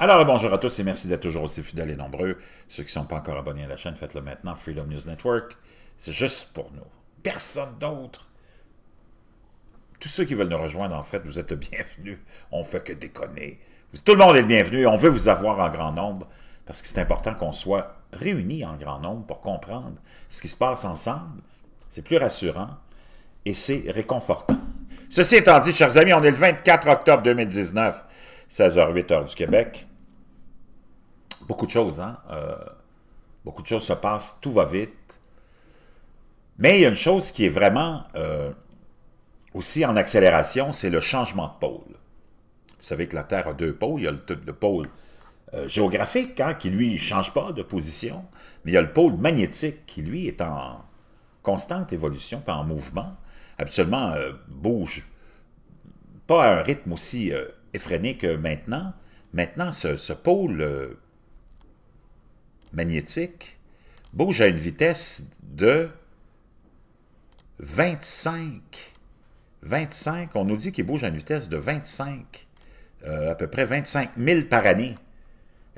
Alors, bonjour à tous et merci d'être toujours aussi fidèles et nombreux. Ceux qui ne sont pas encore abonnés à la chaîne, faites-le maintenant. Freedom News Network, c'est juste pour nous. Personne d'autre. Tous ceux qui veulent nous rejoindre, en fait, vous êtes le bienvenu. On fait que déconner. Tout le monde est le bienvenu. On veut vous avoir en grand nombre parce que c'est important qu'on soit réunis en grand nombre pour comprendre ce qui se passe ensemble. C'est plus rassurant et c'est réconfortant. Ceci étant dit, chers amis, on est le 24 octobre 2019. 16h, 8h du Québec. Beaucoup de choses, hein? Euh, beaucoup de choses se passent, tout va vite. Mais il y a une chose qui est vraiment euh, aussi en accélération, c'est le changement de pôle. Vous savez que la Terre a deux pôles. Il y a le, pôle euh, géographique, hein, qui lui ne change pas de position, mais il y a le pôle magnétique qui lui est en constante évolution, pas en mouvement. Habituellement, bouge pas à un rythme aussi effréné que maintenant, maintenant ce, pôle euh, magnétique bouge à une vitesse de 25. 25, on nous dit qu'il bouge à une vitesse de 25, euh, à peu près 25 000 par année.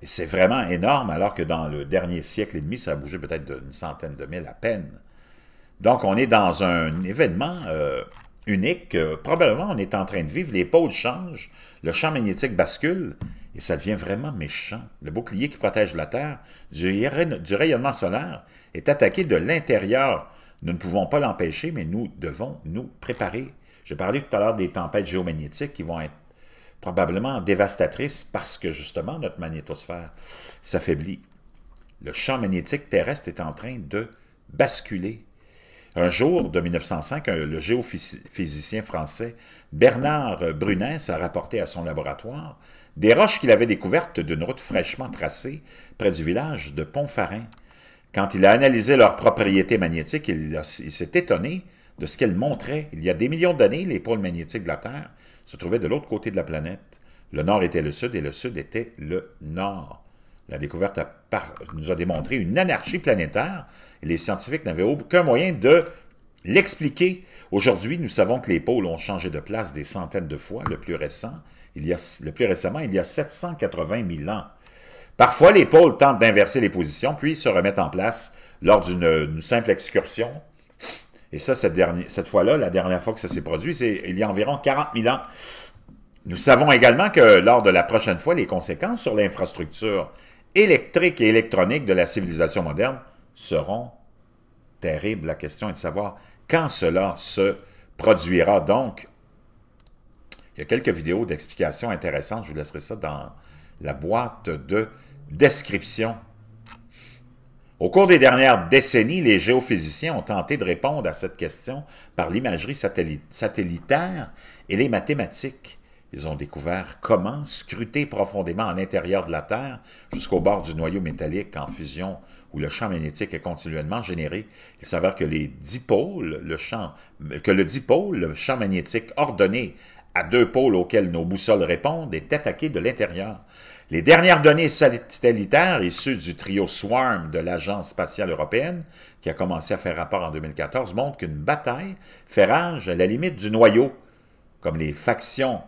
C'est vraiment énorme, alors que dans le dernier siècle et demi, ça a bougé peut-être d'une centaine de mille à peine. Donc, on est dans un événement euh, unique. Euh, probablement, on est en train de vivre, les pôles changent, le champ magnétique bascule, et ça devient vraiment méchant. Le bouclier qui protège la Terre du, du rayonnement solaire est attaqué de l'intérieur. Nous ne pouvons pas l'empêcher, mais nous devons nous préparer. J'ai parlé tout à l'heure des tempêtes géomagnétiques qui vont être probablement dévastatrices parce que justement notre magnétosphère s'affaiblit. Le champ magnétique terrestre est en train de basculer un jour de 1905, le géophysicien français Bernard Brunens a rapporté à son laboratoire des roches qu'il avait découvertes d'une route fraîchement tracée près du village de Pontfarin. Quand il a analysé leurs propriétés magnétiques, il s'est étonné de ce qu'elles montraient. Il y a des millions d'années, les pôles magnétiques de la Terre se trouvaient de l'autre côté de la planète. Le nord était le sud et le sud était le nord. La découverte nous a démontré une anarchie planétaire et les scientifiques n'avaient aucun moyen de l'expliquer. Aujourd'hui, nous savons que les pôles ont changé de place des centaines de fois, le plus récent, il y a, le plus récemment, il y a 780 000 ans. Parfois, les pôles tentent d'inverser les positions, puis se remettent en place lors d'une simple excursion. Et ça, cette, cette fois-là, la dernière fois que ça s'est produit, c'est il y a environ 40 000 ans. Nous savons également que lors de la prochaine fois, les conséquences sur l'infrastructure électriques et électroniques de la civilisation moderne seront terribles. La question est de savoir quand cela se produira. Donc, il y a quelques vidéos d'explications intéressantes. Je vous laisserai ça dans la boîte de description. Au cours des dernières décennies, les géophysiciens ont tenté de répondre à cette question par l'imagerie satellitaire et les mathématiques. Ils ont découvert comment scruter profondément à l'intérieur de la Terre jusqu'au bord du noyau métallique en fusion où le champ magnétique est continuellement généré. Il s'avère que les dipôles, le champ, que le dipôle, le champ magnétique ordonné à deux pôles auxquels nos boussoles répondent, est attaqué de l'intérieur. Les dernières données satellitaires issues du trio SWARM de l'Agence spatiale européenne, qui a commencé à faire rapport en 2014, montrent qu'une bataille fait rage à la limite du noyau, comme les factions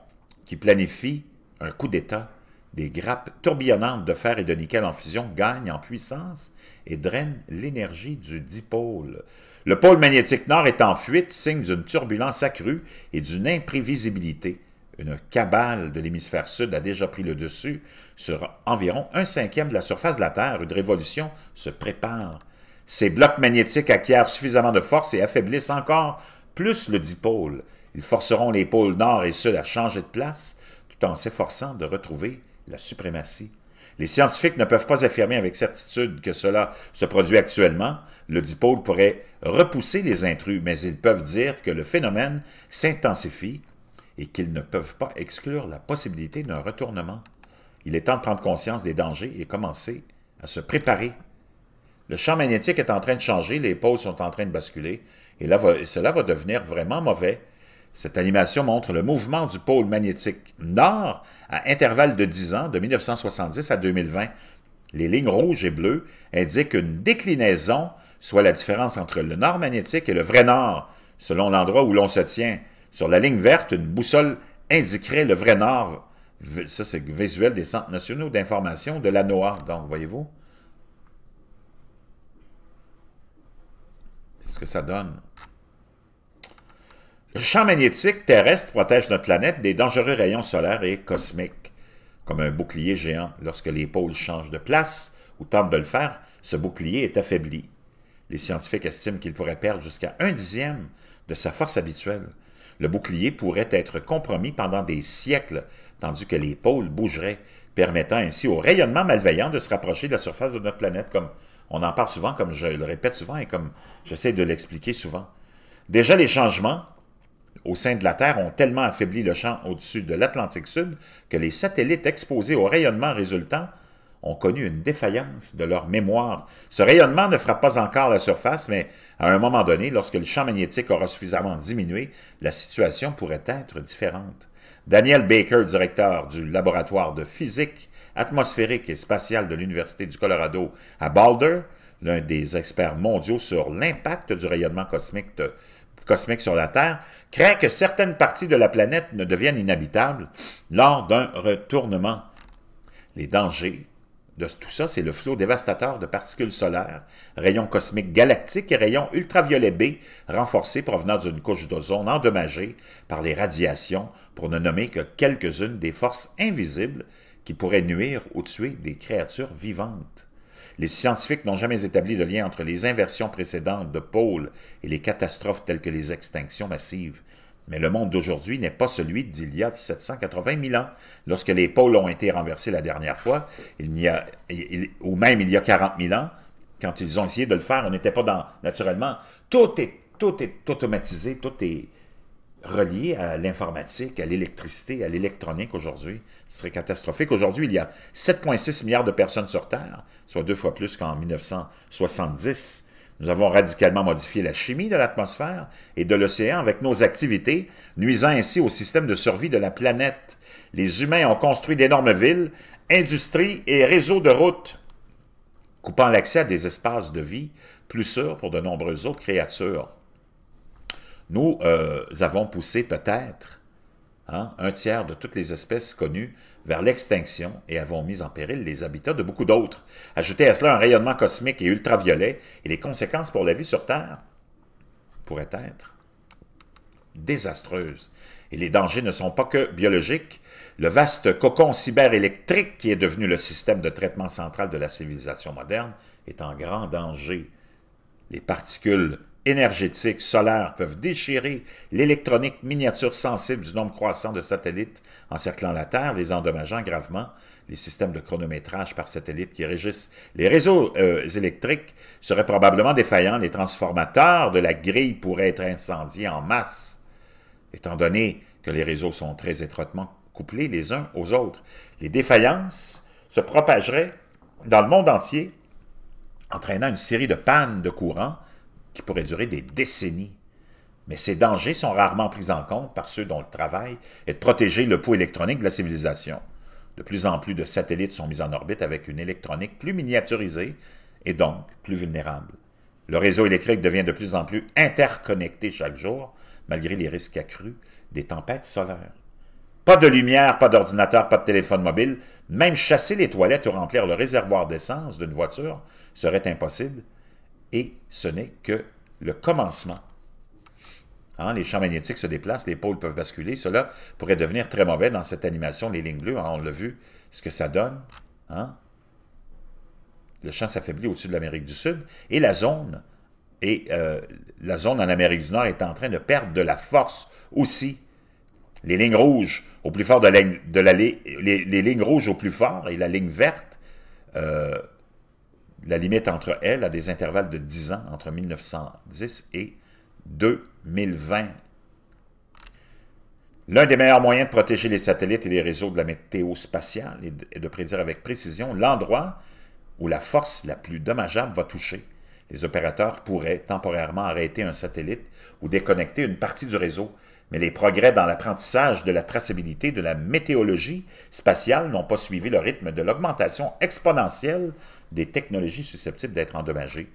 qui planifie un coup d'État, des grappes tourbillonnantes de fer et de nickel en fusion gagnent en puissance et drainent l'énergie du dipôle. Le pôle magnétique nord est en fuite, signe d'une turbulence accrue et d'une imprévisibilité. Une cabale de l'hémisphère sud a déjà pris le dessus sur environ un cinquième de la surface de la Terre. Une révolution se prépare. Ces blocs magnétiques acquièrent suffisamment de force et affaiblissent encore plus le dipôle. Ils forceront les pôles nord et sud à changer de place tout en s'efforçant de retrouver la suprématie. Les scientifiques ne peuvent pas affirmer avec certitude que cela se produit actuellement. Le dipôle pourrait repousser les intrus, mais ils peuvent dire que le phénomène s'intensifie et qu'ils ne peuvent pas exclure la possibilité d'un retournement. Il est temps de prendre conscience des dangers et commencer à se préparer. Le champ magnétique est en train de changer, les pôles sont en train de basculer, et là, cela va devenir vraiment mauvais cette animation montre le mouvement du pôle magnétique nord à intervalles de 10 ans, de 1970 à 2020. Les lignes rouges et bleues indiquent une déclinaison, soit la différence entre le nord magnétique et le vrai nord, selon l'endroit où l'on se tient. Sur la ligne verte, une boussole indiquerait le vrai nord. Ça, c'est visuel des centres nationaux d'information de la NOAA, donc, voyez-vous. C'est ce que ça donne. Le champ magnétique terrestre protège notre planète des dangereux rayons solaires et cosmiques. Comme un bouclier géant, lorsque les pôles changent de place ou tentent de le faire, ce bouclier est affaibli. Les scientifiques estiment qu'il pourrait perdre jusqu'à un dixième de sa force habituelle. Le bouclier pourrait être compromis pendant des siècles, tandis que les pôles bougeraient, permettant ainsi au rayonnement malveillant de se rapprocher de la surface de notre planète, comme on en parle souvent, comme je le répète souvent et comme j'essaie de l'expliquer souvent. Déjà, les changements au sein de la Terre ont tellement affaibli le champ au-dessus de l'Atlantique Sud que les satellites exposés au rayonnement résultant ont connu une défaillance de leur mémoire. Ce rayonnement ne frappe pas encore la surface, mais à un moment donné, lorsque le champ magnétique aura suffisamment diminué, la situation pourrait être différente. Daniel Baker, directeur du laboratoire de physique atmosphérique et spatiale de l'Université du Colorado à Boulder, l'un des experts mondiaux sur l'impact du rayonnement cosmique, cosmique sur la Terre, craint que certaines parties de la planète ne deviennent inhabitables lors d'un retournement. Les dangers de tout ça, c'est le flot dévastateur de particules solaires, rayons cosmiques galactiques et rayons ultraviolets B renforcés provenant d'une couche d'ozone endommagée par les radiations, pour ne nommer que quelques-unes des forces invisibles qui pourraient nuire ou tuer des créatures vivantes les scientifiques n'ont jamais établi de lien entre les inversions précédentes de pôle et les catastrophes telles que les extinctions massives. Mais le monde d'aujourd'hui n'est pas celui d'il y a 780 000 ans. Lorsque les pôles ont été renversés la dernière fois, il n'y a, ou même il y a 40 000 ans, quand ils ont essayé de le faire, on n'était pas dans, naturellement, tout est, tout est automatisé, tout est, relié à l'informatique, à l'électricité, à l'électronique aujourd'hui. Ce serait catastrophique. Aujourd'hui, il y a 7,6 milliards de personnes sur Terre, soit deux fois plus qu'en 1970. Nous avons radicalement modifié la chimie de l'atmosphère et de l'océan avec nos activités, nuisant ainsi au système de survie de la planète. Les humains ont construit d'énormes villes, industries et réseaux de routes, coupant l'accès à des espaces de vie plus sûrs pour de nombreuses autres créatures. Nous euh, avons poussé peut-être hein, un tiers de toutes les espèces connues vers l'extinction et avons mis en péril les habitats de beaucoup d'autres. Ajoutez à cela un rayonnement cosmique et ultraviolet, et les conséquences pour la vie sur Terre pourraient être désastreuses. Et les dangers ne sont pas que biologiques. Le vaste cocon cyberélectrique qui est devenu le système de traitement central de la civilisation moderne est en grand danger. Les particules énergétiques solaires peuvent déchirer l'électronique miniature sensible du nombre croissant de satellites encerclant la Terre, les endommageant gravement. Les systèmes de chronométrage par satellite qui régissent les réseaux euh, électriques seraient probablement défaillants. Les transformateurs de la grille pourraient être incendiés en masse, étant donné que les réseaux sont très étroitement couplés les uns aux autres. Les défaillances se propageraient dans le monde entier, entraînant une série de pannes de courant qui pourraient durer des décennies. Mais ces dangers sont rarement pris en compte par ceux dont le travail est de protéger le pot électronique de la civilisation. De plus en plus de satellites sont mis en orbite avec une électronique plus miniaturisée et donc plus vulnérable. Le réseau électrique devient de plus en plus interconnecté chaque jour, malgré les risques accrus des tempêtes solaires. Pas de lumière, pas d'ordinateur, pas de téléphone mobile, même chasser les toilettes ou remplir le réservoir d'essence d'une voiture serait impossible et ce n'est que le commencement. Hein, les champs magnétiques se déplacent, les pôles peuvent basculer. Cela pourrait devenir très mauvais dans cette animation, les lignes bleues. Hein, on l'a vu, ce que ça donne. Hein. Le champ s'affaiblit au-dessus de l'Amérique du Sud et la zone et euh, la zone en Amérique du Nord est en train de perdre de la force aussi. Les lignes rouges au plus fort de la, les, lignes rouges au plus fort et la ligne verte euh, la limite entre elles à des intervalles de 10 ans, entre 1910 et 2020. L'un des meilleurs moyens de protéger les satellites et les réseaux de la météo spatiale est de prédire avec précision l'endroit où la force la plus dommageable va toucher. Les opérateurs pourraient temporairement arrêter un satellite ou déconnecter une partie du réseau mais les progrès dans l'apprentissage de la traçabilité de la météorologie spatiale n'ont pas suivi le rythme de l'augmentation exponentielle des technologies susceptibles d'être endommagées.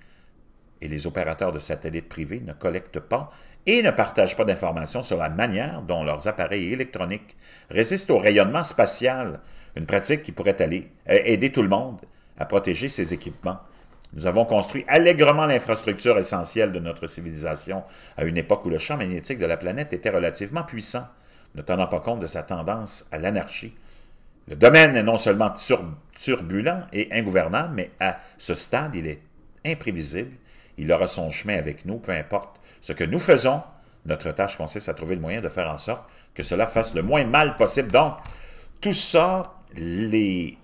Et les opérateurs de satellites privés ne collectent pas et ne partagent pas d'informations sur la manière dont leurs appareils électroniques résistent au rayonnement spatial, une pratique qui pourrait euh, aider tout le monde à protéger ses équipements nous avons construit allègrement l'infrastructure essentielle de notre civilisation à une époque où le champ magnétique de la planète était relativement puissant, ne tenant pas compte de sa tendance à l'anarchie. Le domaine est non seulement turbulent et ingouvernable, mais à ce stade, il est imprévisible. Il aura son chemin avec nous, peu importe ce que nous faisons. Notre tâche consiste à trouver le moyen de faire en sorte que cela fasse le moins mal possible. Donc, tout ça, les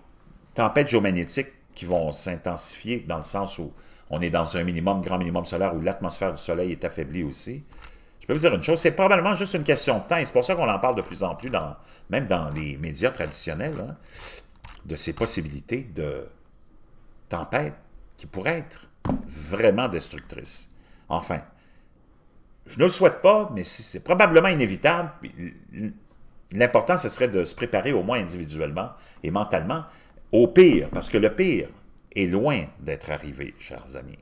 tempêtes géomagnétiques qui vont s'intensifier dans le sens où on est dans un minimum, grand minimum solaire, où l'atmosphère du Soleil est affaiblie aussi. Je peux vous dire une chose, c'est probablement juste une question de temps, et c'est pour ça qu'on en parle de plus en plus, dans, même dans les médias traditionnels, hein, de ces possibilités de tempêtes qui pourraient être vraiment destructrices. Enfin, je ne le souhaite pas, mais c'est probablement inévitable. L'important, ce serait de se préparer au moins individuellement et mentalement, au pire, parce que le pire est loin d'être arrivé, chers amis.